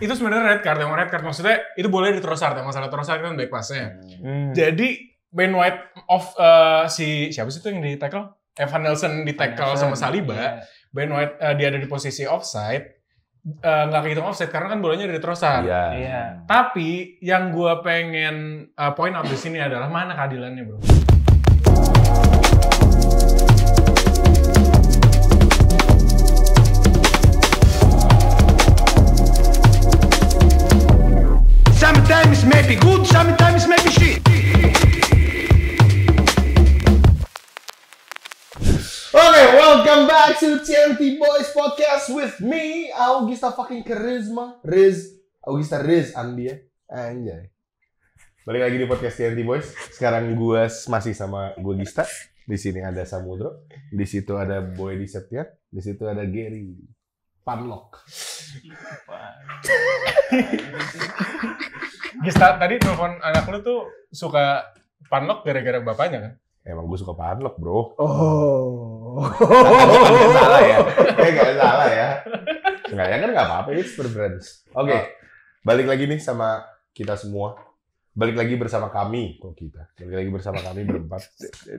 itu sebenarnya red card yang red card maksudnya itu boleh di Trossard ya masalah Trossard kan back pasnya hmm. jadi Ben White off uh, eh, si siapa sih itu yang di tackle Evan Nelson di tackle sama Saliba yeah. Ben White uh, dia ada di posisi offside eh, nggak uh, kehitung offside karena kan bolanya dari yeah. yeah. tapi yang gue pengen uh, point out di sini adalah mana keadilannya bro Sometimes may good, sometimes may be shit. Okay, welcome back to TNT Boys Podcast with me, Augusta fucking Charisma, Riz, Augusta Riz Andi ya. anjay. Balik lagi di podcast TNT Boys. Sekarang gue masih sama gue Gista. Di sini ada Samudro. Di situ ada Boy di Septian. Di situ ada Gary. Panlok. Gista, tadi telepon anak lu tuh suka panlok gara-gara bapaknya kan? Emang gue suka panlok, bro. Oh. Nggak salah ya. Eh, nggak salah ya. Nggak ya kan nggak apa-apa, it's preference. Oke, okay. Ah. balik lagi nih sama kita semua. Balik lagi bersama kami, kok kita. Balik lagi bersama kami berempat.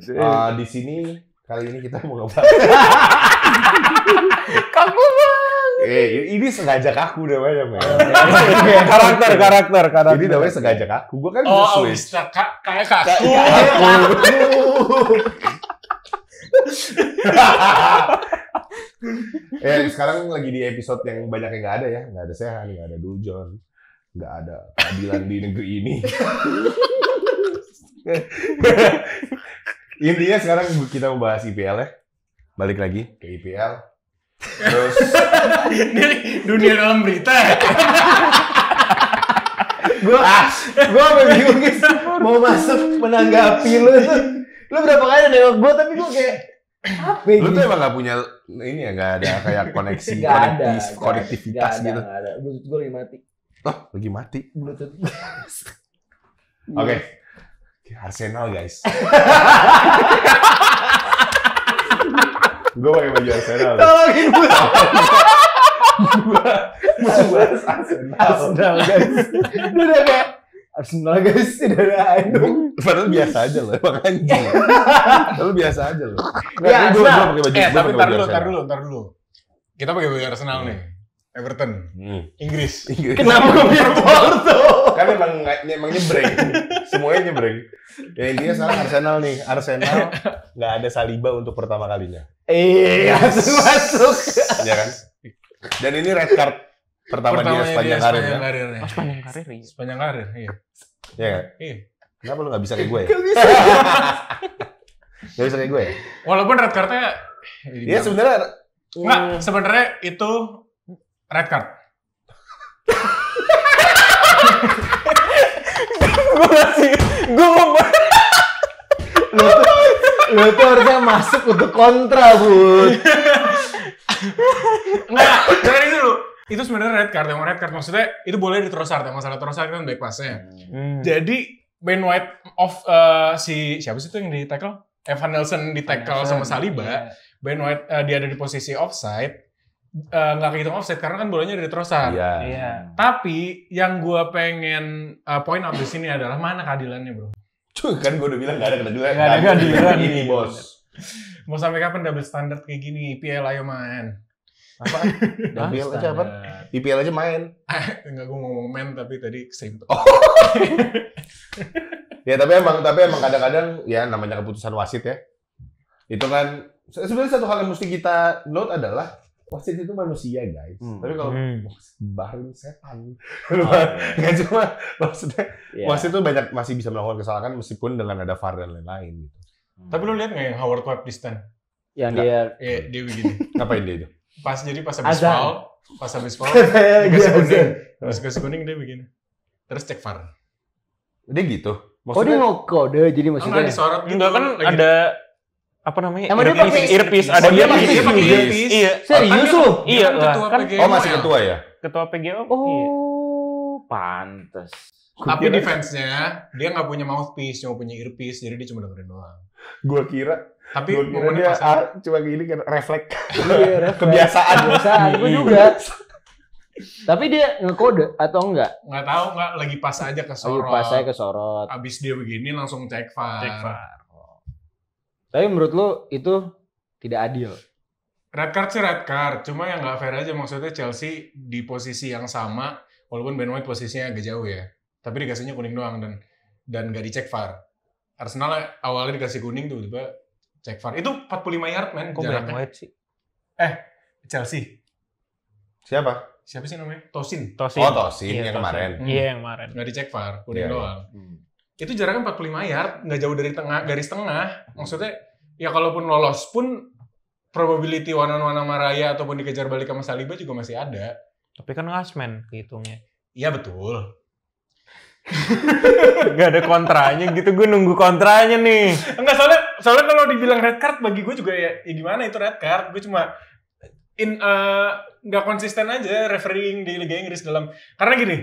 Uh, di sini kali ini kita mau ngobrol. Kamu Eh, ini sengaja kaku namanya, men. karakter, karakter, karakter. Ini namanya sengaja kaku. Gue kan oh, Swiss. Oh, kayak kaku. Kaku. ya, sekarang lagi di episode yang banyak yang gak ada ya. Gak ada Sehan, gak ada Dujon. Gak ada keadilan di negeri ini. Intinya sekarang kita membahas IPL ya. Balik lagi ke IPL Terus dunia dalam berita. gue ah. gua bingung guys mau masuk menanggapi lu tuh. Lu berapa kali nengok gue tapi gue kayak apa lu tuh emang gak punya ini ya gak ada kayak koneksi gak konektis, ada, konektivitas gak gitu. ada, gitu gak ada bluetooth gue lagi mati oh lagi mati bluetooth oke okay. Arsenal guys gue pakai baju Arsenal. Tolongin gue. gue Arsenal. Arsenal guys. udah kayak Arsenal guys, tidak ada Aidung. Padahal biasa aja loh, makanya. Padahal biasa aja loh. Ya, Nggak, ya, gue, gue pakai baju. Eh, tapi ntar dulu, ntar dulu, ntar dulu. Kita pakai baju Arsenal iya. nih. Everton. Hmm. Inggris. Inggris. Kenapa pilih Porto? Karena emang emang nyebreng. Semuanya nyebreng. Ya intinya sekarang Arsenal nih. Arsenal nggak ada Saliba untuk pertama kalinya. Iya, masuk. Iya kan? Dan ini red card pertama, pertama dia sepanjang karir. Sepanjang ya. karir. Ya. Oh, sepanjang karir. Iya. Sepanjang karir, iya. Iya kan? Iya. Kenapa lu nggak bisa kayak gue ya? Gak bisa. gak bisa kayak gue ya? Walaupun red cardnya... Eh, iya sebenarnya Enggak, hmm. sebenarnya itu Red card. gue masih, gue mau lu tuh, lu tuh harusnya masuk untuk kontra, Bud. Enggak, dari dulu. Itu sebenarnya red card, yang red card maksudnya itu boleh di Trossard, yang masalah Trossard kan back pass-nya. Hmm. Jadi Ben White off uh, si siapa sih itu yang di tackle? Evan Nelson di tackle sama Saliba. Yeah. Ben White uh, dia ada di posisi offside Eh, nggak uh, kehitung offset karena kan bolanya dari terosan. Iya. Yeah. Tapi yang gue pengen uh, point out di sini adalah mana keadilannya bro? Cuy kan gue udah bilang gak ada keadilan. Gak ada keadilan ini bos. Mau sampai kapan double standar kayak gini? IPL ayo main. Apa? IPL aja apa? IPL aja main. Enggak gue ngomong main tapi tadi kesimpulan. Oh. ya tapi emang tapi emang kadang-kadang ya namanya keputusan wasit ya. Itu kan sebenarnya satu hal yang mesti kita note adalah wasit itu manusia guys hmm. tapi kalau hmm. bareng setan oh, iya. nggak cuma maksudnya yeah. wasit itu banyak masih bisa melakukan kesalahan meskipun dengan ada VAR dan lain-lain gitu hmm. tapi lu lihat nggak ya yang Howard Pakistan yang dia ya, dia begini ngapain dia itu pas jadi pas habis foul pas habis foul iya, iya, dikasih kuning dikasih kuning dia begini terus cek VAR dia gitu Maksudnya, oh dia mau kode jadi maksudnya. Enggak disorot gitu. Enggak kan ada apa namanya? Emang dia pakai earpiece, ada dia pakai earpiece. Iya. iya. Serius Yusuf Iya, ketua kan? Oh, masih ya. ketua ya? Ketua PGO. Iya. Oh, iya. pantes. Tapi defense-nya dia nggak punya mouthpiece, cuma punya earpiece, jadi dia cuma dengerin doang. Gua kira tapi gua kira dia ah, cuma gini kan refleks. Iya, Kebiasaan. Kebiasaan gua juga. Tapi dia ngekode atau enggak? Nggak tahu, nggak lagi pas aja sorot. Oh, lagi pas aja ke sorot. Abis dia begini langsung cek far. Cek far. Tapi menurut lo itu tidak adil. Red card sih red card, cuma yang gak fair aja maksudnya Chelsea di posisi yang sama, walaupun Ben White posisinya agak jauh ya, tapi dikasihnya kuning doang dan dan nggak dicek VAR. Arsenal awalnya dikasih kuning tuh tiba cek VAR. Itu 45 yard men Kok jaraknya. Ben White sih? Eh, Chelsea. Siapa? Siapa sih namanya? Tosin. Tosin. Oh, Tosin iya, yang Tosin. kemarin. Iya, yang kemarin. Nggak dicek VAR, kuning iya, iya. doang. Iya. Hmm itu jaraknya 45 yard, nggak jauh dari tengah garis tengah. Maksudnya ya kalaupun lolos pun probability one on one sama ataupun dikejar balik sama Saliba juga masih ada. Tapi kan ngasmen hitungnya. Iya betul. gak ada kontranya gitu, gue nunggu kontranya nih. Enggak, soalnya, soalnya kalau dibilang red card bagi gue juga ya, ya gimana itu red card. Gue cuma in uh, konsisten aja refereeing di Liga Inggris dalam. Karena gini,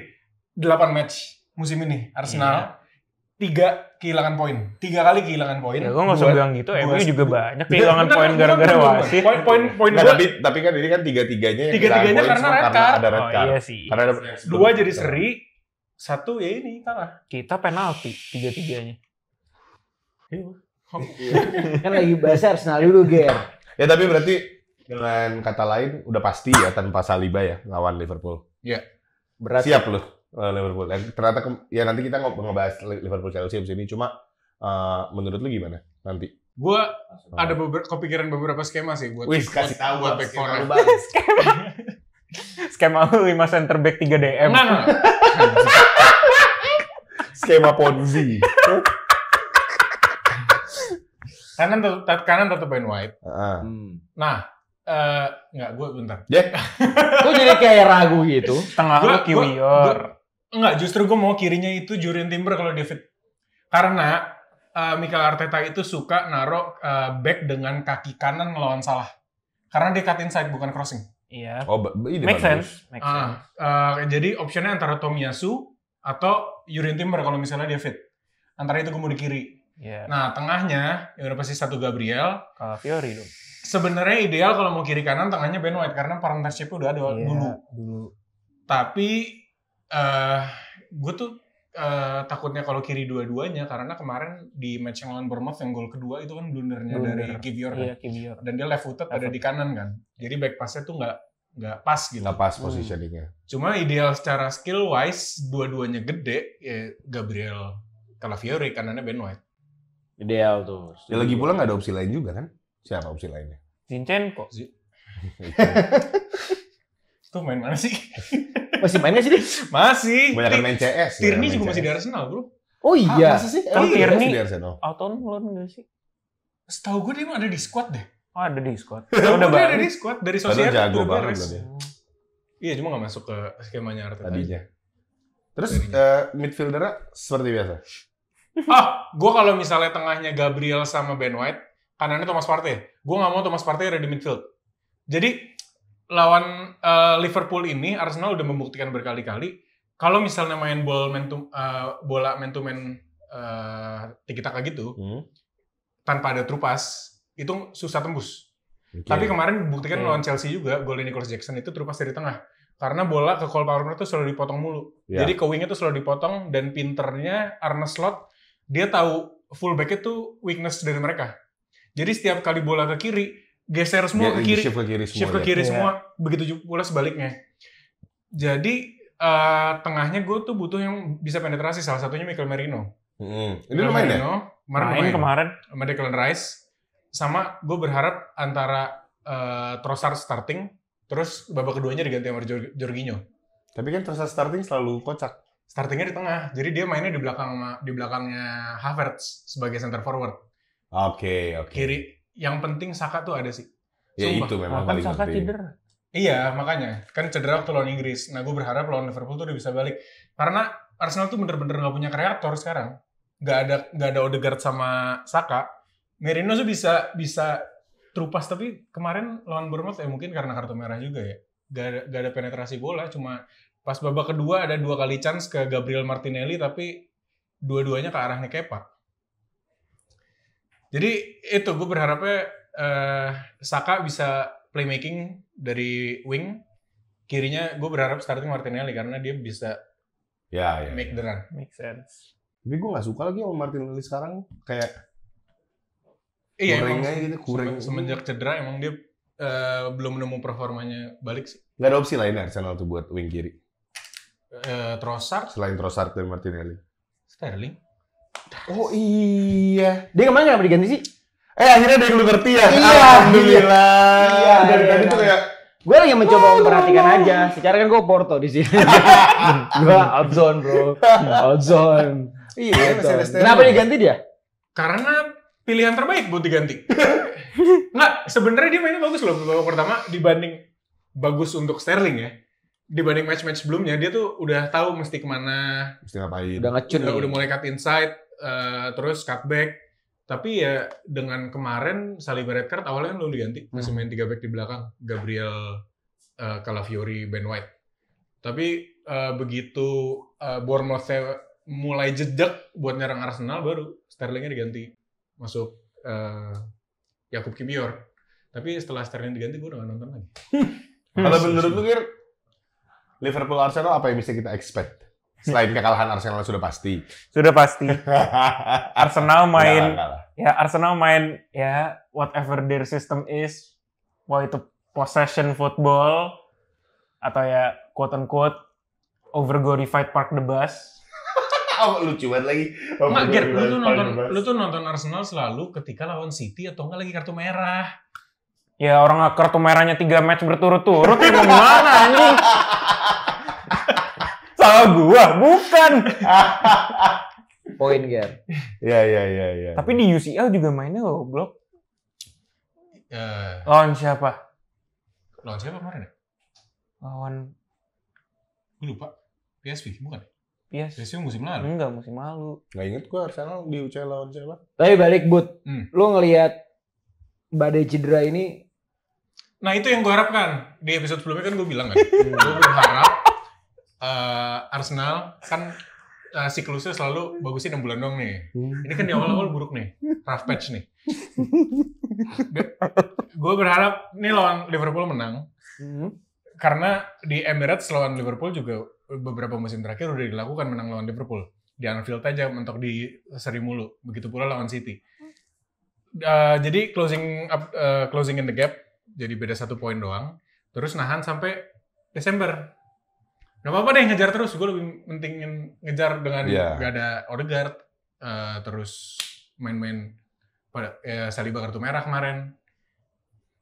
8 match musim ini Arsenal yeah tiga kehilangan poin, tiga kali kehilangan poin. Ya, gue nggak usah bilang gitu. MU juga banyak kehilangan poin gara-gara wasit. Poin poin poin nah, tapi tapi kan ini kan tiga tiganya yang tiga tiganya karena red card. Ada red oh, card. Oh, iya sih. Karena ada, dua jadi seri, satu ya ini kalah. Kita penalti tiga tiganya. Iya. Oh, iya. kan lagi besar Arsenal dulu ger. Ya tapi berarti dengan kata lain udah pasti ya tanpa Saliba ya lawan Liverpool. ya Berarti siap loh Eh, Liverpool. Dan ternyata ke, ya nanti kita nge ngebahas Liverpool Chelsea abis ini cuma uh, menurut lu gimana nanti? Gua oh. ada beberapa kepikiran beberapa skema sih buat Wis kasih tahu buat back four. Skema. skema lu 5 center back tiga DM. Nah, nah, nah, skema Ponzi. kanan tetap kanan tetap main wide. Uh. Hmm. Nah, Uh, eh, enggak, gue bentar. Ya. Yeah. jadi kayak ragu gitu. Tengah gua, lu kiwior. Enggak, justru gue mau kirinya itu Jurian Timber kalau David. Karena uh, Mikel Arteta itu suka naruh uh, back dengan kaki kanan ngelawan salah. Karena dia cut inside bukan crossing. Iya. Oh, ini make bagus. sense. Make ah, sense. Uh, uh, jadi optionnya antara Tomiyasu atau Jurian Timber kalau misalnya David Antara itu gue mau di kiri. Yeah. Nah, tengahnya ya udah pasti satu Gabriel. Kalau uh, Fiori dong. Sebenarnya ideal kalau mau kiri kanan tengahnya Ben White karena partnership udah ada yeah, dulu. dulu. Tapi uh, eh, gue tuh uh, takutnya kalau kiri dua-duanya karena kemarin di match yang lawan Bournemouth yang gol kedua itu kan blundernya Blunder. dari Kivior Iya, kan? Dan dia left footed ada di kanan kan. Jadi back passnya tuh nggak nggak pas gitu. Nggak pas hmm. positioningnya. Hmm. Cuma ideal secara skill wise dua-duanya gede ya Gabriel Calafiore kanannya Ben White. Ideal tuh. Ya lagi pula nggak ada opsi lain juga kan? Siapa opsi lainnya? Zinchenko. Z- itu main mana sih? Masih main gak sih dia? Masih. Banyak main CS. Tirni juga masih di Arsenal, Bro. Oh iya. Ah, masa sih? Kan Tirni Auton loan gak sih? Setahu gue dia emang ada di squad deh. Oh, ada di squad. Oh udah ada di squad dari sosial. jago banget dia. Iya, cuma gak masuk ke skemanya Arteta. Tadinya. Terus uh, eh, midfielder seperti biasa. ah, gue kalau misalnya tengahnya Gabriel sama Ben White, kanannya Thomas Partey. Gue gak mau Thomas Partey ada di midfield. Jadi lawan uh, Liverpool ini Arsenal udah membuktikan berkali-kali kalau misalnya main eh, bola man to, uh, bola man to man uh, tiki taka gitu hmm. tanpa ada trupas itu susah tembus. Okay. Tapi kemarin buktikan hmm. lawan Chelsea juga golnya Nicholas Jackson itu trupas dari tengah. Karena bola ke Cole Palmer itu selalu dipotong mulu. Yeah. Jadi ke wing itu selalu dipotong dan pinternya Arne Slot dia tahu fullback itu weakness dari mereka. Jadi setiap kali bola ke kiri, geser semua ya, ke kiri, shift ke kiri semua, shift ke ya. kiri ya. semua ya. begitu pula sebaliknya. Jadi uh, tengahnya gue tuh butuh yang bisa penetrasi salah satunya Michael Merino. Hmm. Ini lumayan Merino, ya? Kemarin main kemarin. Sama Declan Rice. Sama gue berharap antara uh, Trossard starting, terus babak keduanya diganti sama Jorginho. Tapi kan Trossard starting selalu kocak. Startingnya di tengah, jadi dia mainnya di belakang di belakangnya Havertz sebagai center forward. Oke, okay, oke. Okay. Kiri yang penting Saka tuh ada sih. Ya itu memang paling Saka penting. cedera. Iya, makanya. Kan cedera waktu lawan Inggris. Nah, gue berharap lawan Liverpool tuh udah bisa balik. Karena Arsenal tuh bener-bener gak punya kreator sekarang. Gak ada gak ada Odegaard sama Saka. Merino tuh bisa bisa terupas tapi kemarin lawan Bournemouth ya mungkin karena kartu merah juga ya. Gak ada, gak ada penetrasi bola, cuma pas babak kedua ada dua kali chance ke Gabriel Martinelli tapi dua-duanya ke arahnya Kepa jadi itu gue berharapnya uh, Saka bisa playmaking dari wing. Kirinya gue berharap starting Martinelli karena dia bisa ya, ya make ya. the run. Make sense. Tapi gue gak suka lagi sama Martinelli sekarang kayak Iya, kurang emang, gitu, kurang. Semenjak cedera emang dia uh, belum nemu performanya balik sih. Gak ada opsi lain ya, Arsenal tuh buat wing kiri. Uh, Trossard. Selain Trossard dan Martinelli. Sterling. Oh iya. Dia kemana kenapa diganti sih? Eh akhirnya dia lu ngerti ya. Iya. Alhamdulillah. Iya. iya Dari iya, tadi iya. tuh kayak Gue lagi mencoba oh, memperhatikan oh, aja. Secara kan gue Porto di sini. gue outzone bro, outzone. Iya. Kan gitu. Kenapa diganti dia? Karena pilihan terbaik buat diganti. Nggak, sebenarnya dia mainnya bagus loh babak pertama dibanding bagus untuk Sterling ya dibanding match-match sebelumnya dia tuh udah tahu mesti kemana mesti ngapain udah ngecut. udah, udah mulai cut inside Eh, terus cutback. Tapi ya dengan kemarin Saliba red card awalnya lu diganti masih hmm. main tiga back di belakang Gabriel uh, Calafiori Ben White. Tapi uh, begitu uh, Bournemouth mulai jejak buat nyerang Arsenal baru Sterlingnya diganti masuk uh, Yakub Kimior. Tapi setelah Sterling diganti gue udah gak nonton lagi. Kalau menurut lu Liverpool Arsenal apa yang bisa kita expect? Selain kekalahan Arsenal sudah pasti. Sudah pasti. Arsenal main enggak ya Arsenal main ya whatever their system is, wah itu possession football atau ya quote unquote over glorified park the bus. oh, lucu banget lagi. Mak, Ger, lu tuh nonton lu tuh nonton Arsenal selalu ketika lawan City atau enggak lagi kartu merah. Ya orang kartu merahnya tiga match berturut-turut gimana anjing? salah gua, bukan. Poin gear. Iya iya iya iya. Tapi di UCL juga mainnya loh blok. Uh, ya. lawan siapa? Lawan siapa kemarin ya? Lawan gue lupa. PSV bukan? Yes. PSV musim lalu. Enggak, musim lalu. Enggak inget gua Arsenal di UCL lawan siapa? Tapi balik but, Hmm. Lu ngelihat badai cedera ini Nah itu yang gue harapkan. Di episode sebelumnya kan gue bilang kan. Hmm. gue berharap uh, Arsenal kan uh, siklusnya selalu bagusnya enam bulan dong nih. Hmm. Ini kan di awal-awal buruk nih, rough patch nih. Gue berharap nih lawan Liverpool menang. Hmm. Karena di Emirates lawan Liverpool juga beberapa musim terakhir udah dilakukan menang lawan Liverpool. Di Anfield aja mentok di seri mulu. Begitu pula lawan City. Uh, jadi closing up, uh, closing in the gap jadi beda satu poin doang. Terus nahan sampai Desember Gak apa-apa deh ngejar terus. Gue lebih pentingin ngejar dengan yeah. gak ada Odegaard. Uh, terus main-main pada ya, Saliba kartu merah kemarin.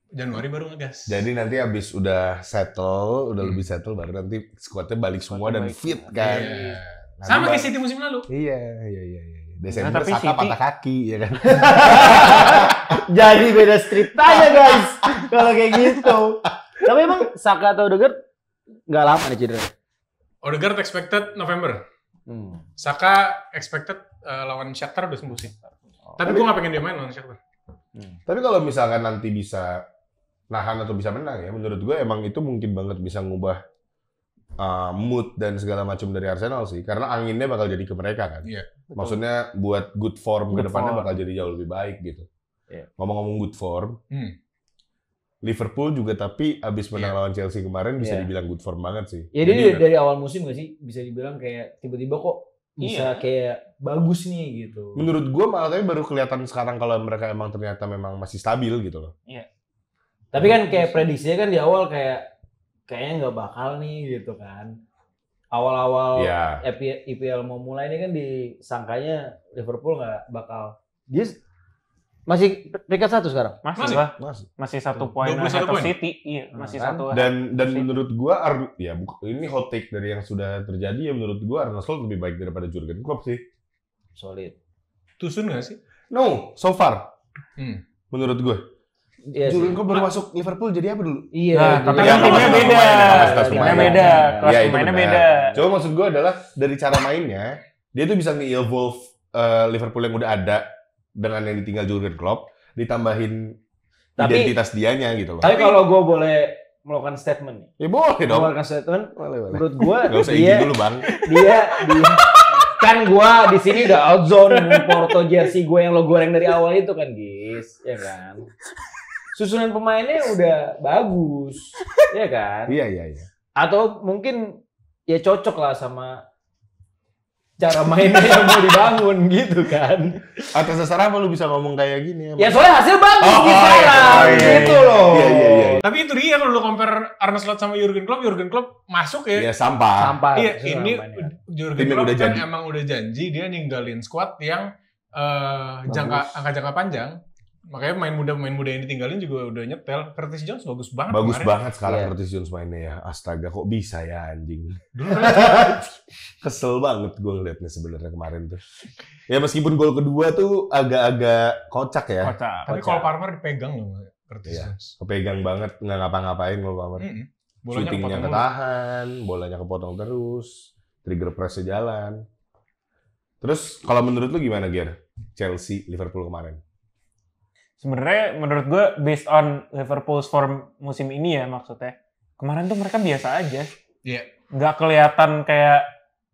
Januari baru ngegas. Jadi nanti abis udah settle, udah hmm. lebih settle, baru nanti skuadnya balik squadnya semua dan baik. fit kan. Yeah. Nah, Sama kayak City musim lalu. Iya, iya, iya. iya. iya. Desember nah, Saka patah kaki, ya kan? Jadi beda ceritanya guys, kalau kayak gitu. Tapi emang Saka atau Odegaard gak lama nih cedera? Odegaard expected November. Hmm. Saka expected uh, lawan Shakhtar udah sembuh sih. Oh, tapi, tapi gue gak pengen dia main lawan Shakhtar. Hmm. Tapi kalau misalkan nanti bisa nahan atau bisa menang ya, menurut gue emang itu mungkin banget bisa ngubah uh, mood dan segala macam dari Arsenal sih. Karena anginnya bakal jadi ke mereka kan. Iya. Yeah. Maksudnya buat good form good ke depannya form. bakal jadi jauh lebih baik gitu. Yeah. Ngomong-ngomong good form, hmm. Liverpool juga tapi abis menang yeah. lawan Chelsea kemarin bisa iya. dibilang good form banget sih. Ya Jadi, dari, dari awal musim gak sih bisa dibilang kayak tiba-tiba kok bisa yeah. kayak bagus nih gitu. Menurut gue malah tapi baru kelihatan sekarang kalau mereka emang ternyata memang masih stabil gitu loh. Iya. Tapi kan iya. kayak prediksinya kan di awal kayak kayaknya nggak bakal nih gitu kan. Awal-awal yeah. EPL, IPL e mau mulai ini kan disangkanya Liverpool nggak bakal. Dia masih peringkat satu sekarang? Masih, masih. Masih, masih satu poin point. City. Iya, masih kan? satu. Dan dan menurut gua Ar ya ini hot take dari yang sudah terjadi ya menurut gua Arne Slot lebih baik daripada Jurgen Klopp sih. Solid. Tusun gak sih? No, so far. Hmm. Menurut gua Yes, iya Jurgen Klopp baru masuk Liverpool jadi apa dulu? Iya. Nah, iya, tapi iya. yang timnya beda. Kelas pemainnya beda. Kelas pemainnya beda. Coba maksud gua adalah dari cara mainnya dia tuh bisa nge-evolve uh, Liverpool yang udah ada dengan yang ditinggal Jurgen Klopp ditambahin tapi, identitas dianya gitu loh. Tapi kalau gue boleh melakukan statement nih. Ya boleh dong. Melakukan statement. Boleh, boleh. Menurut gue dia dulu, Bang. Dia dia kan gue di sini udah outzone Porto jersey gue yang lo goreng dari awal itu kan, guys. Ya kan? Susunan pemainnya udah bagus. Ya kan? Iya, iya, iya. Atau mungkin ya cocok lah sama cara mainnya yang mau dibangun gitu kan. atau dasar apa lu bisa ngomong kayak gini? Ya, ya soalnya hasil bagus oh, gitu oh, oh, iya, gitu iya, loh. Iya, iya, iya. Tapi itu dia kalau lu compare Arne Slot sama Jurgen Klopp, Jurgen Klopp masuk ya. Iya sampah. Sampah. Iya ini Jurgen Klopp udah kan janji. emang udah janji dia ninggalin squad yang uh, jangka angka jangka panjang Makanya main muda main muda yang ditinggalin juga udah nyetel. Curtis Jones bagus banget. Bagus kemarin. banget sekarang yeah. Curtis Jones mainnya ya. Astaga kok bisa ya anjing. Kan kesel banget gue ngeliatnya sebenarnya kemarin tuh. Ya meskipun gol kedua tuh agak-agak kocak ya. Kocak. Tapi kalau Palmer dipegang loh Curtis yeah. Jones. Kepegang yeah. banget nggak ngapa-ngapain kalau Palmer. Mm -hmm. Bolanya Shootingnya ketahan, bolanya kepotong terus, trigger pressnya jalan. Terus kalau menurut lu gimana gear Chelsea Liverpool kemarin? sebenarnya menurut gue based on Liverpool's form musim ini ya maksudnya kemarin tuh mereka biasa aja yeah. nggak kelihatan kayak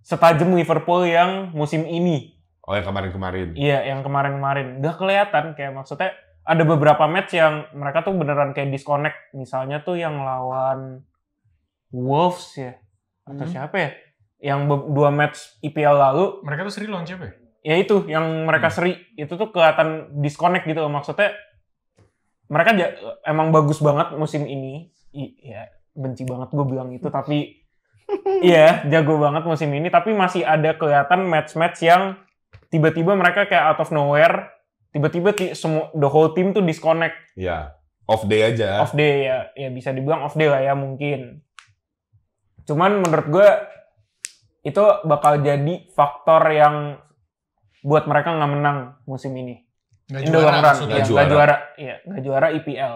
setajam Liverpool yang musim ini oh yang kemarin-kemarin iya yang kemarin-kemarin nggak kelihatan kayak maksudnya ada beberapa match yang mereka tuh beneran kayak disconnect misalnya tuh yang lawan Wolves ya atau hmm. siapa ya yang dua match IPL lalu mereka tuh seri lawan siapa ya? ya itu yang mereka hmm. seri itu tuh kelihatan disconnect gitu maksudnya mereka ja, emang bagus banget musim ini I, ya benci banget gue bilang itu tapi iya jago banget musim ini tapi masih ada kelihatan match-match yang tiba-tiba mereka kayak out of nowhere tiba-tiba ti semua the whole team tuh disconnect ya off day aja off day ya ya bisa dibilang off day lah ya mungkin cuman menurut gue itu bakal jadi faktor yang buat mereka nggak menang musim ini. Nggak juara, Run. Iya, nggak juara. Iya, nggak juara IPL.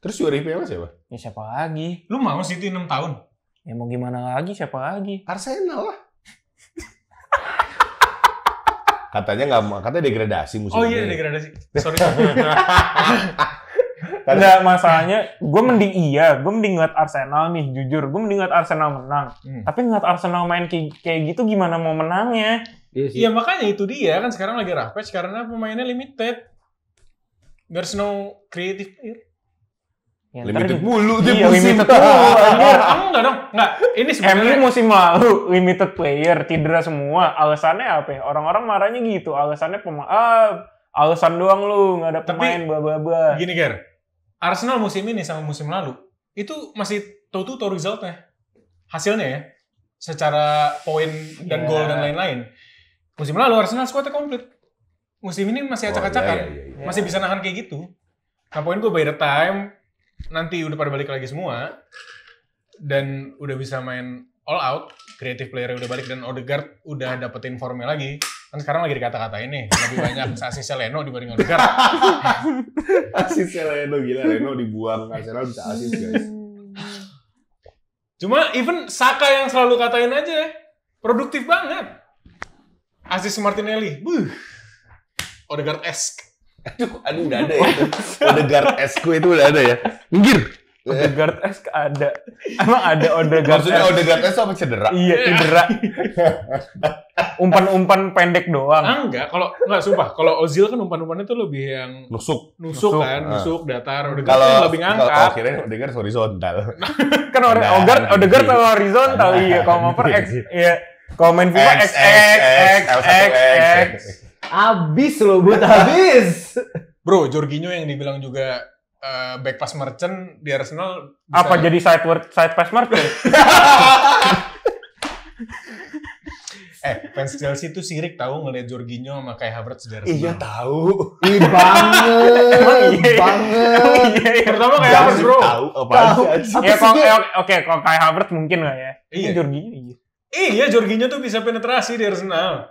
Terus juara IPL siapa? Ya siapa lagi? Lu mau City 6 tahun? Ya mau gimana lagi, siapa lagi? Arsenal lah. katanya nggak katanya degradasi musim oh, iya, ini. Oh iya degradasi. Sorry. ada kan? Enggak, masalahnya gue mending iya, gue mending ngeliat Arsenal nih, jujur. Gue mending ngeliat Arsenal menang. Hmm. Tapi ngeliat Arsenal main kayak, kayak gitu gimana mau menangnya? Iya Ya, makanya itu dia kan sekarang lagi rampage karena pemainnya limited. There's no creative player. Ya, limited mulu dia iya, musim limited mulu. enggak dong, enggak. Ini sebenarnya musim lalu limited player cedera semua. Alasannya apa? Ya? Orang-orang marahnya gitu. Alasannya pemain ah, alasan doang lu nggak ada pemain bla bla bla. Gini, Ger. Arsenal musim ini sama musim lalu itu masih tahu tuh tahu resultnya hasilnya ya secara poin dan yeah. gol dan lain-lain musim lalu Arsenal squadnya komplit musim ini masih oh, iya, acak-acakan oh, iya, yeah, yeah, yeah, yeah. masih bisa nahan kayak gitu nah poin gue by the time nanti udah pada balik lagi semua dan udah bisa main all out creative player udah balik dan Odegaard udah dapetin formnya lagi kan sekarang lagi dikata-kata ini lebih banyak asisnya Leno dibanding Odegaard. asisnya Leno gila Leno dibuang Arsenal bisa asis guys. Cuma even Saka yang selalu katain aja produktif banget. Asis Martinelli. Buh. Odegaard esque. Aduh, aduh udah ada ya. Odegaard esque itu udah ada ya. Minggir. Odegaard eh. S ada. Emang ada Odegaard Maksudnya S. Odegaard S apa cedera? Iya, iya, cedera. umpan-umpan pendek doang. Ah, enggak, kalau enggak sumpah, kalau Ozil kan umpan-umpannya tuh lebih yang nusuk. Nusuk, nusuk kan, ah. nusuk datar. Odegaard kalau, kan lebih ngangkat. Kalau akhirnya Odegaard horizontal. kan nah, Odegaard Odegaard iya. sama horizontal nah, iya, kalau mau per X iya. iya. Kalau main FIFA X X X X X. Abis loh, buat abis. Bro, Jorginho yang dibilang juga Uh, back pass merchant di Arsenal bisa... apa jadi side word, side pass merchant? eh fans Chelsea itu sirik tahu ngelihat Jorginho sama Kai Havertz dari Iya tahu. Ih banget. Iya, iya. Banget. iya, iya. Pertama Kai Havertz bro. Tahu apa sih Ya eh, oke kalau Kai Havertz mungkin lah ya. Iya. Jorginho iya. Iya Jorginho tuh bisa penetrasi di Arsenal.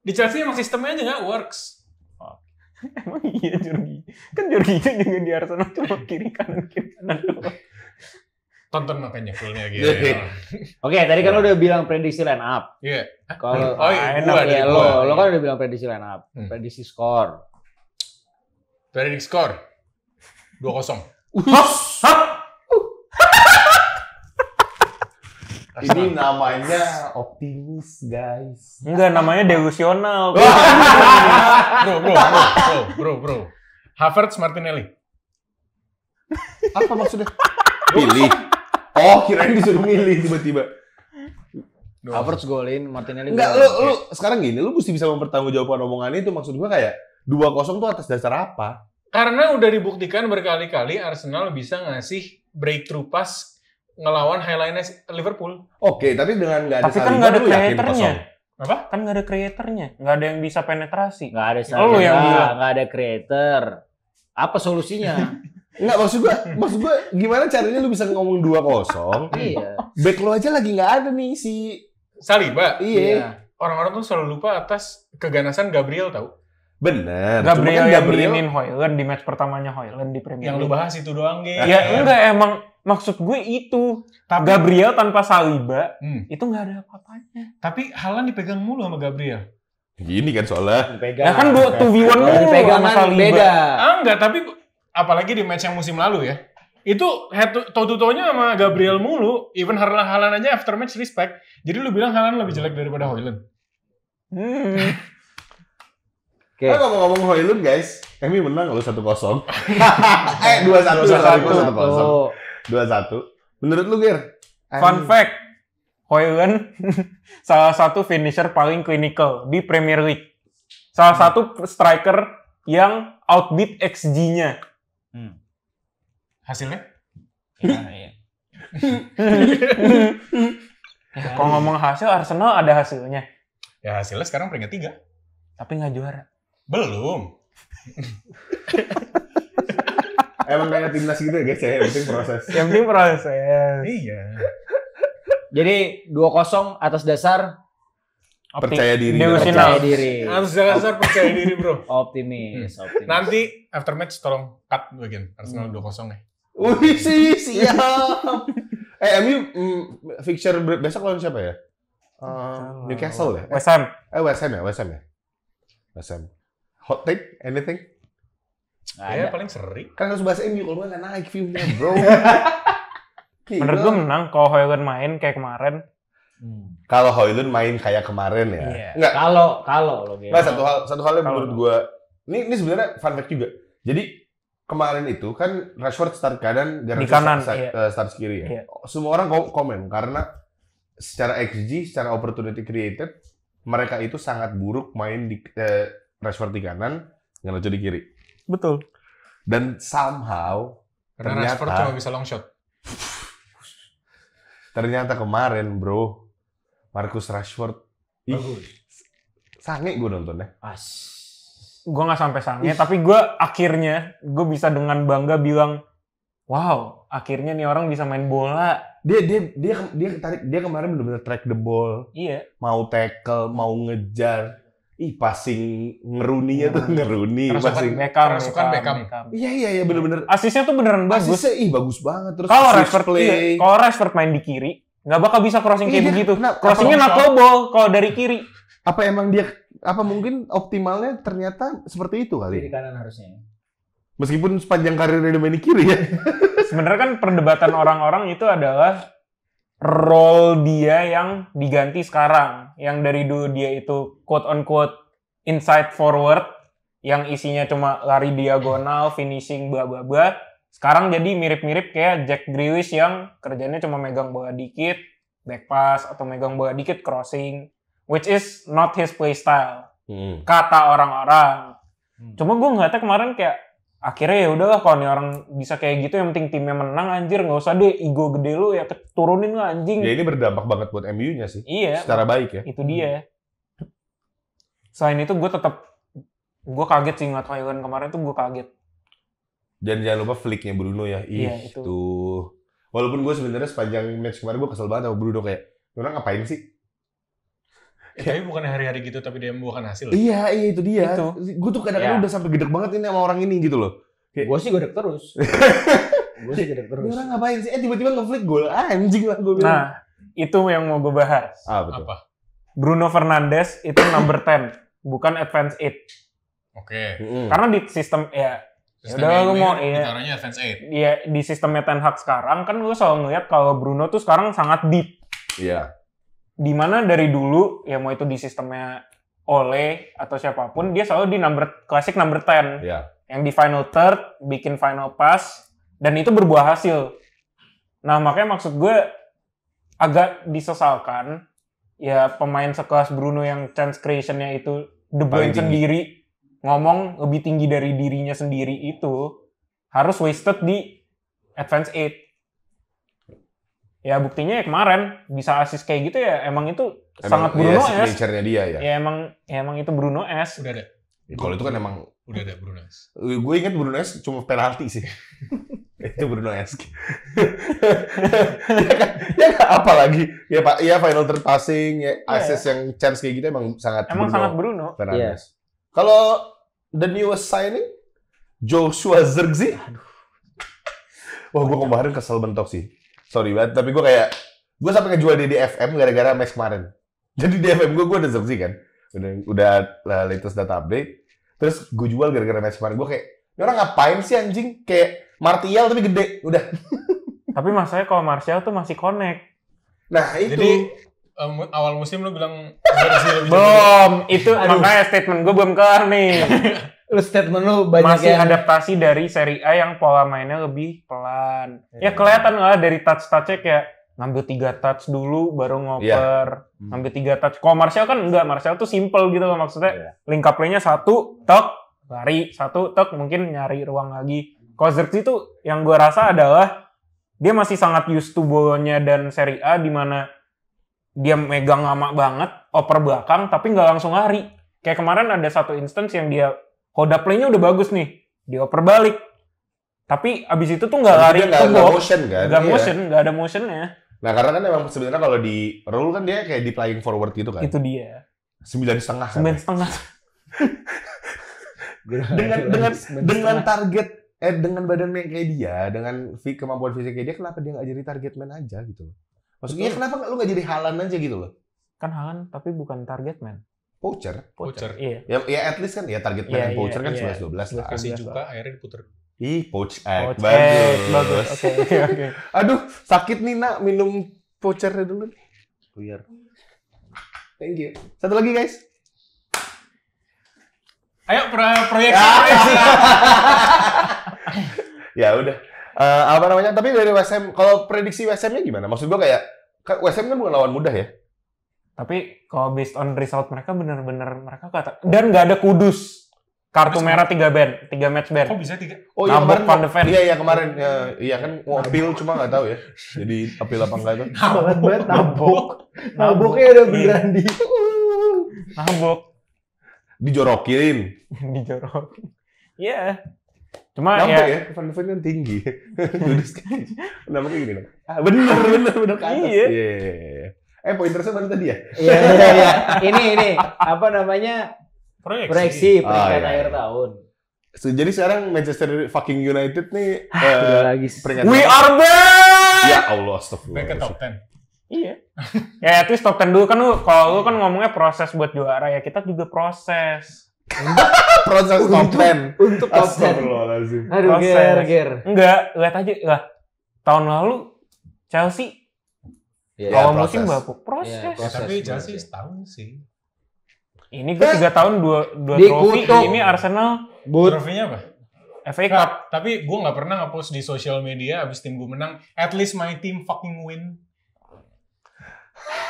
Di Chelsea emang sistemnya aja nggak works. Emang iya Jurgi. Kan itu juga di Arsenal cuma kiri kanan kiri kanan doang. Tonton makanya fullnya gitu. Oke, okay, tadi kan iya. lo udah bilang prediksi line up. Iya. Yeah. Kalau oh, iya, enak ya lo, lo kan udah bilang prediksi line up, hmm. prediksi skor. Prediksi skor dua kosong. Uhuh. Hah? Hah? Ini namanya optimis, guys. Enggak, namanya delusional. bro, bro, bro, bro, bro, bro. Havertz Martinelli. Apa maksudnya? Pilih. Oh, kirain disuruh milih tiba-tiba. Havertz golin, Martinelli Enggak, lu, lu sekarang gini, lu mesti bisa mempertanggungjawabkan omongan itu. Maksud gua kayak 2 kosong tuh atas dasar apa? Karena udah dibuktikan berkali-kali Arsenal bisa ngasih breakthrough pass ngelawan highlightnya Liverpool. Oke, tapi dengan nggak ada tapi kan nggak ada kreatornya. Apa? Kan nggak ada kreatornya, nggak ada yang bisa penetrasi. Nggak ada oh, Saliba, oh, yang nggak ada kreator. Apa solusinya? Enggak maksud gua, maksud gua gimana caranya lu bisa ngomong dua kosong? iya. Back lo aja lagi nggak ada nih si Saliba. Iya. iya. Orang-orang tuh selalu lupa atas keganasan Gabriel tau? Bener. Gabriel kan yang Gabriel... Hoyland di match pertamanya Hoyland di Premier League. Yang lu bahas itu doang, Ge. Ya enggak emang maksud gue itu tapi, Gabriel tanpa Saliba hmm. itu nggak ada apa-apanya tapi Halan dipegang mulu sama Gabriel gini kan soalnya dipegang, nah kan dua tuh Wiwan mulu sama Saliba beda. ah enggak tapi apalagi di match yang musim lalu ya itu head to toto nya sama Gabriel mulu even Halan Halan aja after match respect jadi lu bilang Halan lebih jelek daripada Hoyland hmm. Oke. Okay. ngomong-ngomong Hoylun guys, Kami menang kalau satu kosong. eh dua satu satu satu kosong dua satu menurut lu Gir? fun fact Hoyland salah satu finisher paling clinical di Premier League salah hmm. satu striker yang outbeat XG-nya hmm. hasilnya ya, ya. ya, kalau ngomong hasil Arsenal ada hasilnya ya hasilnya sekarang peringkat tiga tapi nggak juara belum emang kayak timnas gitu ya guys ya yang penting proses yang penting proses iya jadi dua kosong atas dasar Optim percaya diri. Percaya diri. Arsenal dasar percaya diri, Bro. Optimis, hmm. optimis. Nanti after match tolong cut bagian Arsenal hmm. dua kosong ya. Wih, sih, siap. eh, MU mm, fixture besok lawan siapa ya? Um, Newcastle ya? West Ham. Eh, West Ham ya, West Ham ya. West Ham. Hot take, anything? Nah, ya, paling seri. Kan harus bahas MU kalau nggak naik view-nya, bro. Menurut gue menang kalau Hoylund main kayak kemarin. Hmm. Kalau Hoylund main kayak kemarin ya. Iya. Enggak. Kalau kalau lo gitu. Nah, satu hal satu hal yang kalo. menurut gue ini ini sebenarnya fun fact juga. Jadi kemarin itu kan Rashford start kanan, Garnacho kanan, start, iya. Eh, start kiri ya. Iya. Semua orang komen karena secara XG, secara opportunity created, mereka itu sangat buruk main di eh, Rashford di kanan, Garnacho di kiri Betul. Dan somehow karena ternyata, Rashford cuma bisa long shot. Ternyata kemarin, Bro, Marcus Rashford ih, sange gue nontonnya. As. Gue nggak sampai sange, tapi gue akhirnya gue bisa dengan bangga bilang, wow, akhirnya nih orang bisa main bola. Dia dia dia dia tarik dia kemarin benar-benar track the ball. Iya. Mau tackle, mau ngejar ih passing ngeruninya tuh hmm. ngeruni kerasukan passing Beckham kerasukan Beckham iya iya iya bener-bener asisnya tuh beneran bagus asisnya ih bagus banget terus kalau Rashford play iya, kalau Rashford main di kiri nggak bakal bisa crossing iya, kayak iya, begitu nah, crossingnya nak ball kalau dari kiri apa emang dia apa mungkin optimalnya ternyata seperti itu kali di kanan harusnya meskipun sepanjang karirnya dia main di kiri ya sebenarnya kan perdebatan orang-orang itu adalah role dia yang diganti sekarang yang dari dulu dia itu quote on quote inside forward yang isinya cuma lari diagonal finishing bla bla bla sekarang jadi mirip-mirip kayak Jack Grealish yang kerjanya cuma megang bola dikit back pass atau megang bola dikit crossing which is not his playstyle, hmm. kata orang-orang hmm. cuma gue ngeliatnya kemarin kayak akhirnya ya udahlah kalau nih orang bisa kayak gitu yang penting timnya menang anjir nggak usah deh ego gede lu ya turunin lah anjing. Ya ini berdampak banget buat MU-nya sih. Iya. Secara baik ya. Itu dia. Hmm. Selain itu gue tetap gue kaget sih ngeliat Hoyland kemarin tuh gue kaget. Dan jangan lupa fliknya Bruno ya. Ih, iya, itu. Tuh. Walaupun gue sebenarnya sepanjang match kemarin gue kesel banget sama Bruno kayak, orang ngapain sih? Ya, tapi bukan hari-hari gitu tapi dia membuahkan hasil. Iya, iya itu dia. itu Gue tuh kadang-kadang ya. udah sampai gedek banget ini sama orang ini gitu loh. Gue sih gedek terus. gue sih gedek terus. orang ngapain sih? Eh tiba-tiba ngeflick gol ah, anjing lah gue Nah, itu yang mau gue bahas. Ah, betul. Apa? Bruno Fernandes itu number 10, bukan advance 8. Oke. Okay. Mm. Karena di sistem ya, ya Udah gue mau ya Ditaruhnya advance 8. Iya, di sistemnya Ten Hag sekarang kan gue selalu ngeliat kalau Bruno tuh sekarang sangat deep. Iya. Di mana dari dulu ya mau itu di sistemnya oleh atau siapapun dia selalu di number klasik number 10 yeah. yang di final third bikin final pass dan itu berbuah hasil nah makanya maksud gue agak disesalkan ya pemain sekelas Bruno yang chance creationnya itu De sendiri ngomong lebih tinggi dari dirinya sendiri itu harus wasted di advance 8 ya buktinya ya kemarin bisa asis kayak gitu ya emang itu emang, sangat Bruno ya, S. Nature-nya dia ya. Ya emang ya emang itu Bruno S. Udah ada. Ya, kalau itu kan emang udah ada Bruno S. Eh, gue inget Bruno S cuma penalti sih. itu Bruno S. ya, kan, ya apalagi Ya Pak, ya final third passing, ya, asis iya, ya. yang chance kayak gitu emang sangat emang Bruno. sangat Bruno. Fernandes. Iya. Kalau the newest signing Joshua Zirkzee. Wah, gue kemarin kesel bentok sih sorry banget tapi gue kayak gue sampai ngejual di DFM gara-gara Max kemarin jadi DFM gue gue udah zebzi kan udah udah uh, latest data update terus gue jual gara-gara Max kemarin gue kayak ini orang ngapain sih anjing kayak Martial tapi gede udah tapi masalahnya kalau Martial tuh masih connect nah itu jadi um, awal musim lu bilang belum itu aduh. makanya statement gue belum kelar nih lu statement lu banyak masih yang... adaptasi dari seri A yang pola mainnya lebih pelan. Ya, ya kelihatan lah dari touch-touchnya kayak ngambil tiga touch dulu baru iya. ngoper yeah. Hmm. ngambil tiga touch kalau Martial kan enggak Martial tuh simple gitu loh maksudnya yeah. link up nya satu tok lari satu tok mungkin nyari ruang lagi kalau Zerg itu yang gue rasa adalah dia masih sangat used to bolonya dan seri A di mana dia megang lama banget oper belakang tapi nggak langsung lari kayak kemarin ada satu instance yang dia kalau double udah bagus nih, dioper balik. Tapi abis itu tuh nggak lari ke gak, motion kan? Gak iya. motion, nggak ada motionnya. Nah karena kan emang sebenarnya kalau di rule kan dia kayak di playing forward gitu kan? Itu dia. Sembilan setengah. Sembilan setengah. dengan dengan dengan target eh dengan badan yang kayak dia, dengan kemampuan fisik kayak dia, kenapa dia nggak jadi target man aja gitu? loh Maksudnya Betul. Iya, kenapa lu nggak jadi halan aja gitu loh? Kan halan tapi bukan target man. Poucher, poucher, Iya. Ya, ya at least kan ya target man iya, yeah, poucher yeah, kan yeah. 11 12 lah. Kasih juga akhirnya diputer. Ih, poach egg. Poach bagus. Egg. Bagus. Oke, okay, oke. Okay. Aduh, sakit nih nak minum poucher dulu nih. Buyar. Thank you. Satu lagi guys. Ayo pro proyek. Ya, ya udah. Uh, apa namanya? Tapi dari WSM, kalau prediksi WSM-nya gimana? Maksud gua kayak kan WSM kan bukan lawan mudah ya tapi kalau based on result mereka benar-benar mereka kata dan nggak ada kudus kartu merah tiga band, tiga match band. Kok bisa tiga? Oh iya Nambuk kemarin. Van Iya iya kemarin ya, iya kan mau appeal cuma nggak tahu ya. Jadi appeal apa enggak itu? Nabok banget nabok. Naboknya udah beneran iya. di. Nabok. Dijorokin. Dijorokin. Iya. Yeah. Cuma Nampak ya, ya Van kan tinggi. Duduk kan. Nampak gini dong. Ah, bener bener bener ke atas. Iya. Yeah. Iya, iya, Eh poin pointersnya baru tadi ya? Iya, iya, iya. iya. Ini, ini. Apa namanya? Proyeksi. Proyeksi ah, peringkat oh, iya. akhir iya. tahun. So, jadi sekarang Manchester fucking United nih uh, lagi. peringkat We tahun. are back! Ya Allah, astagfirullah. Back ke top 10. Iya. ya itu top 10 dulu kan lu kalau lu kan ngomongnya proses buat juara ya kita juga proses. proses top 10 untuk top 10. Aduh, ger, ger. Enggak, lihat aja lah. Tahun lalu Chelsea Iya. Ya, Awal ya, proses. musim bapuk. Proses. Ya, proses. Ya, tapi iya, Chelsea iya. setahun sih. Ini gue eh, tiga tahun dua dua trofi. Ini Arsenal. Trofinya apa? FA Cup. Nah, tapi gue nggak pernah ngapus di sosial media abis tim gue menang. At least my team fucking win.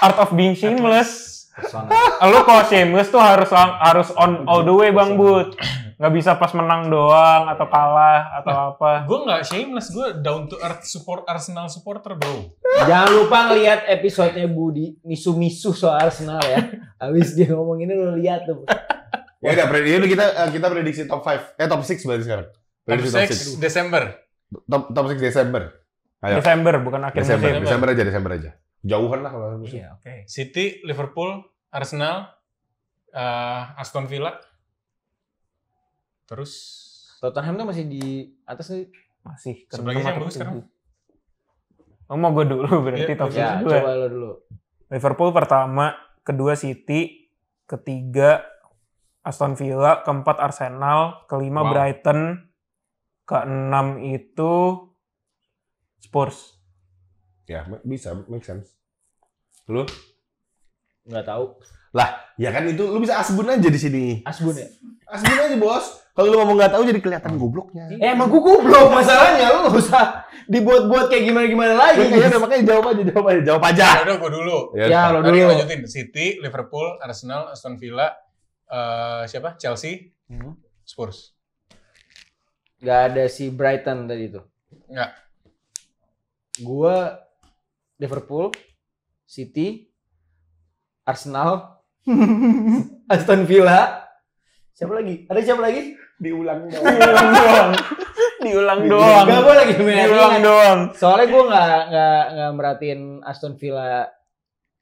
Art of being shameless. Persona. Lu kalau Seamus tuh harus harus on all the way Bang Bud. Gak bisa pas menang doang atau kalah atau nah, apa. Gue gak shameless, gue down to earth support Arsenal supporter bro. Jangan lupa ngeliat nya Budi misu-misu soal Arsenal ya. Abis dia ngomong ini lu lihat tuh. ya udah, ini ya kita eh, kita prediksi top 5. Eh top 6 berarti sekarang. Prediksi top 6 Desember. Top, top 6 Desember. Ayo. Desember bukan akhir Desember, Desember aja, Desember aja. Jauhan lah kalau Iya, Okay. City, Liverpool, Arsenal, uh, Aston Villa. Terus Tottenham tuh masih di atas nih. Masih. Sebagai yang bagus sekarang. Oh, mau gue dulu berarti yeah, top ya, gue. Coba lo dulu. Liverpool pertama, kedua City, ketiga Aston Villa, keempat Arsenal, kelima wow. Brighton, keenam itu Spurs ya bisa make sense lu nggak tahu lah ya kan itu lu bisa asbun aja di sini asbun ya asbun aja bos kalau lu ngomong nggak tahu jadi kelihatan gobloknya eh, emang gue goblok masalahnya lu nggak usah dibuat-buat kayak gimana-gimana lagi ya, ya udah makanya jawab aja jawab aja jawab aja ya udah gue dulu ya, ya lo dulu lanjutin City Liverpool Arsenal Aston Villa uh, siapa Chelsea hmm. Spurs Gak ada si Brighton tadi itu. nggak Gua Liverpool, City, Arsenal, Aston Villa. Siapa lagi? Ada siapa lagi? Diulang doang. Diulang doang. Diulang doang. Gak boleh lagi Diulang doang. Soalnya gue gak, nggak nggak merhatiin Aston Villa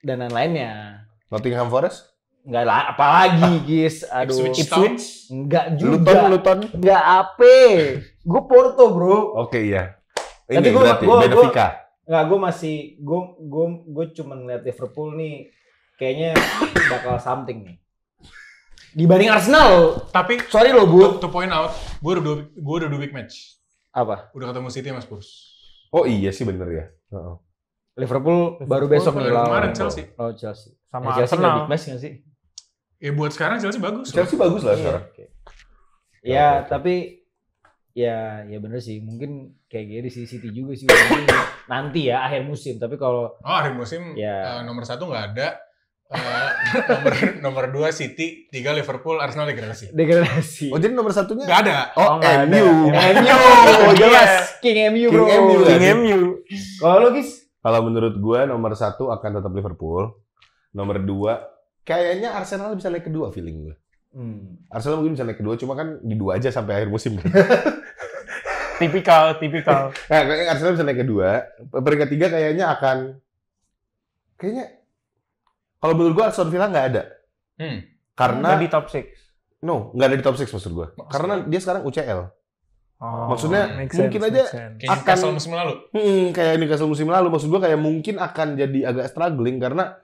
dan lain-lainnya. Nottingham Forest? Enggak lah, apalagi ah, guys. Aduh. Ipswich Enggak juga. Luton, Luton. Enggak apa. Gue Porto, Bro. Oke, okay, iya. Ini Tapi Benfica. Enggak, gue masih gue gue gue cuma ngeliat Liverpool nih kayaknya bakal something nih. Dibanding Arsenal, tapi sorry lo bu. To, point out, gue udah dua, gue udah dua big match. Apa? Udah ketemu City Mas Spurs. Oh iya sih bener ya. Uh -oh. Liverpool, Liverpool baru besok nih lawan kemarin Chelsea. Oh Chelsea. Sama eh, Chelsea Arsenal. big match nggak sih? Ya buat sekarang Chelsea bagus. Chelsea loh. bagus lah iya, sekarang. ya, okay. tapi Ya, ya bener sih. Mungkin kayak di sih City juga sih. nanti ya akhir musim. Tapi kalau oh akhir musim ya. uh, nomor satu nggak ada. Uh, nomor nomor dua City, tiga Liverpool, Arsenal degradasi. Degradasi. Oh jadi nomor satunya nggak ada. Oh, oh MU. Ada. MU. oh, jelas. Iya. King MU bro. MU. King MU. Kalau lo guys? Kalau menurut gue nomor satu akan tetap Liverpool. Nomor dua kayaknya Arsenal bisa naik kedua feeling gue. Hmm. Arsenal mungkin bisa naik kedua, cuma kan di dua aja sampai akhir musim. Kan. tipikal, tipikal. Nah, Arsenal bisa naik kedua. Peringkat tiga kayaknya akan, kayaknya kalau menurut gue Aston Villa nggak ada. Hmm. Karena nggak di top six. No, nggak ada di top six maksud gue. Karena dia sekarang UCL. Oh, maksudnya sense, mungkin aja akan kayak musim lalu. Hmm, kayak musim lalu maksud gua kayak mungkin akan jadi agak struggling karena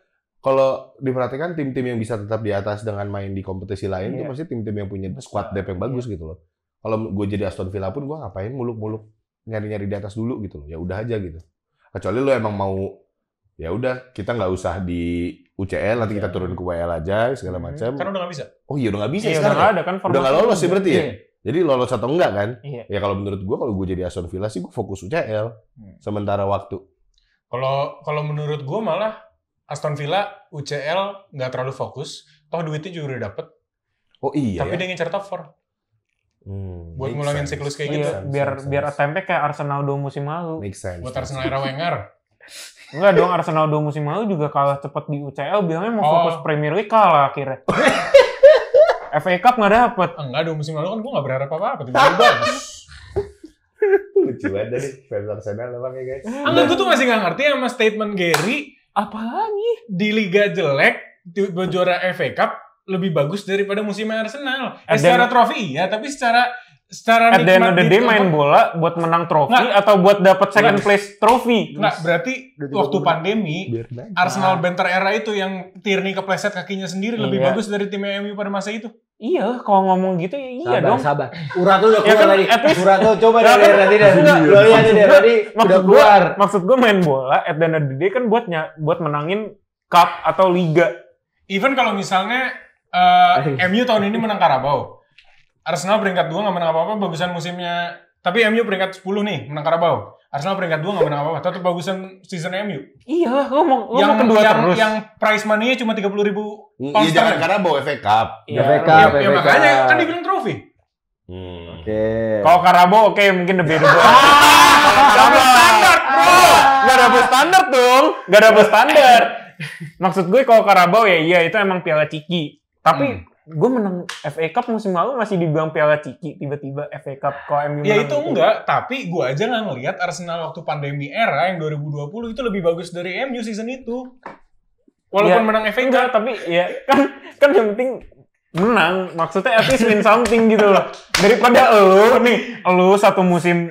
kalau diperhatikan tim-tim yang bisa tetap di atas dengan main di kompetisi lain yeah. Iya. pasti tim-tim yang punya squad depth yang bagus yeah. gitu loh. Kalau gue jadi Aston Villa pun gue ngapain muluk-muluk nyari-nyari di atas dulu gitu loh. Ya udah aja gitu. Kecuali lo emang mau ya udah kita nggak usah di UCL nanti yeah. kita iya. turun ke WL aja segala hmm. macam. Karena udah nggak bisa. Oh iya udah nggak bisa yeah, iya, sekarang. Udah nggak ya? ada kan Udah nggak lolos sih ya berarti yeah. ya. Jadi lolos atau enggak kan? Yeah. Ya kalau menurut gue kalau gue jadi Aston Villa sih gue fokus UCL yeah. Hmm. sementara waktu. Kalau kalau menurut gue malah Aston Villa UCL nggak terlalu fokus, toh duitnya juga udah dapet. Oh iya. Tapi ya? dia ngincer top 4. Hmm, buat ngulangin sense. siklus kayak gitu. Iya, biar sense. biar tempe kayak Arsenal dua musim lalu. Make sense. Buat Arsenal era Wenger. Enggak dong, Arsenal dua musim lalu juga kalah cepet di UCL, bilangnya mau oh. fokus Premier League kalah akhirnya. FA Cup nggak dapet. Enggak, ah, dua musim lalu kan gue nggak berharap apa-apa, tiba-tiba bagus. Lucu banget dari fans Arsenal emang ya guys. Enggak, ah, gue tuh masih nggak ngerti sama statement Gary apalagi di liga jelek juara FA Cup lebih bagus daripada musim Arsenal. Eh, secara trofi ya, tapi secara secara At the end of main bola buat menang trofi nah, atau buat dapat second place trofi. Nah, berarti waktu pandemi Arsenal bentar era itu yang Tierney kepleset kakinya sendiri iya. lebih bagus dari tim MU pada masa itu. Iya, kalau ngomong gitu ya iya sabar, dong. Sabar, Urat lu udah ya keluar ya kan, tadi. Least, Urat lu coba deh dari tadi dan lu lihat dari tadi udah keluar. Gua, maksud gua main bola at the end of the day kan buatnya buat menangin cup atau liga. Even kalau misalnya eh, uh, MU tahun ini menang Karabau. Arsenal peringkat 2 nggak menang apa-apa bagusan musimnya. Tapi MU peringkat 10 nih menang Karabau. Arsenal peringkat dua gak menang apa-apa. Tetap bagusan season MU. Iya, lo mau, lo yang, mau kedua yang, terus. Yang prize money-nya cuma 30 ribu iya, pound Iya, jangan karena bawa FA Cup. Iya, FA ya, Cup, ya, ya, makanya kan dibilang trofi. Hmm. Oke. Okay. Kalau Karabo oke mungkin lebih dulu. Ah, double ah. standar, bro. Gak double standar dong. Gak double standar. Maksud gue kalau Karabau ya iya itu emang piala ciki. Tapi hmm gue menang FA Cup musim lalu masih dibilang piala ciki tiba-tiba FA Cup kok MU ya itu gitu. enggak tapi gue aja nggak ngelihat Arsenal waktu pandemi era yang 2020 itu lebih bagus dari MU season itu walaupun ya, menang FA Cup enggak, tapi ya kan kan yang penting menang maksudnya at least win something gitu loh daripada lo nih lo satu musim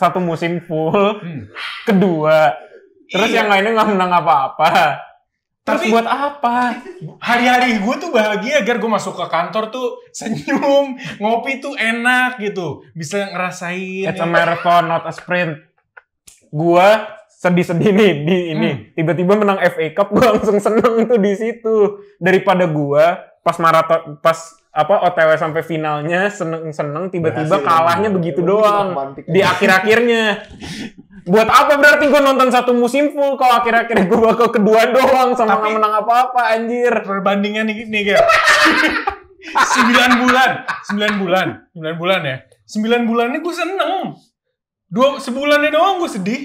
satu musim full hmm. kedua terus iya. yang lainnya nggak menang apa-apa tapi, buat apa? Hari-hari gue tuh bahagia agar gue masuk ke kantor tuh senyum, ngopi tuh enak gitu. Bisa ngerasain. It's ya. a marathon, not a sprint. Gue sedih-sedih nih di ini. tiba hmm. Tiba-tiba menang FA Cup, gue langsung seneng tuh di situ. Daripada gue pas maraton, pas apa OTW sampai finalnya seneng-seneng tiba-tiba kalahnya ya, begitu doang di akhir-akhirnya. Buat apa berarti gue nonton satu musim full kalau akhir-akhirnya gue bakal kedua doang sama Tapi, menang apa-apa anjir. Perbandingan nih nih kayak 9 bulan, sembilan bulan, sembilan bulan ya. sembilan bulan ini gue seneng. Dua sebulannya doang gue sedih.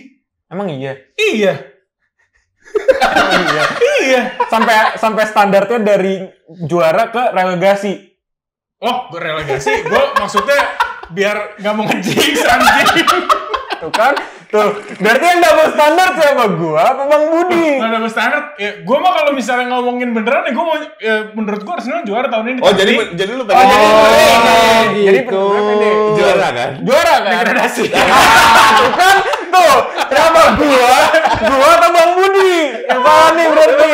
Emang iya? Iya. iya. iya. Sampai sampai standarnya dari juara ke relegasi. Oh, gue relegasi. gue maksudnya biar nggak mau ngejinx anjing. Tuh kan? Tuh. Berarti yang double standar siapa gua apa Bang Budi? nggak double standar. Ya, gua mah kalau misalnya ngomongin beneran ya gua mau ya, menurut gua Arsenal juara tahun ini. Oh, tapi... jadi jadi lu pengen. Oh, jadi oh, gitu. Jadi pengen juara kan? Juara kan? Degradasi. Tuh kan? Tuh. Kenapa gua? Gua atau Bang Budi? Yang salah nih berarti.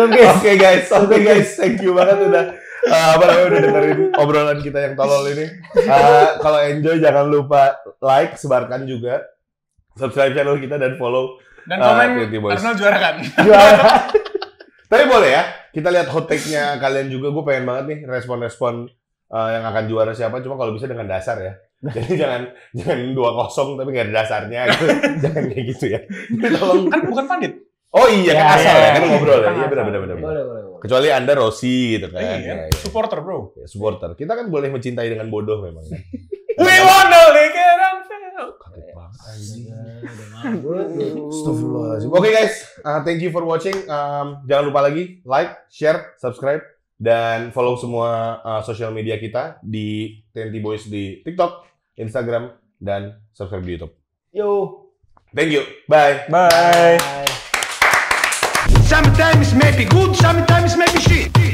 Oke guys. Oke okay, guys. Thank you banget udah uh, apa namanya udah dengerin obrolan kita yang tolol ini. Uh, kalau enjoy jangan lupa like, sebarkan juga, subscribe channel kita dan follow. Dan uh, komen Arsenal juara kan? Juara. Tapi boleh ya, kita lihat hot take-nya kalian juga. Gue pengen banget nih respon-respon uh, yang akan juara siapa. Cuma kalau bisa dengan dasar ya. Jadi jangan jangan dua kosong tapi nggak ada dasarnya gitu. jangan kayak gitu ya. Tolong. Kan bukan pandit. Oh iya, kan iya, asal iya, ya, iya. kan ngobrol ya. Iya benar benar benar. Boleh, boleh, boleh. Kecuali Anda Rossi gitu kan. Iya, ya. supporter, Bro. Ya, supporter. Kita kan boleh mencintai dengan bodoh memang. Kan. We want only lick it Kaget banget Astagfirullahaladzim. Oke guys, uh, thank you for watching. Um, jangan lupa lagi like, share, subscribe dan follow semua uh, sosial media kita di TNT Boys di TikTok, Instagram dan subscribe di YouTube. Yo. Thank you. Bye. Bye. Bye. Sometimes maybe good, sometimes maybe shit.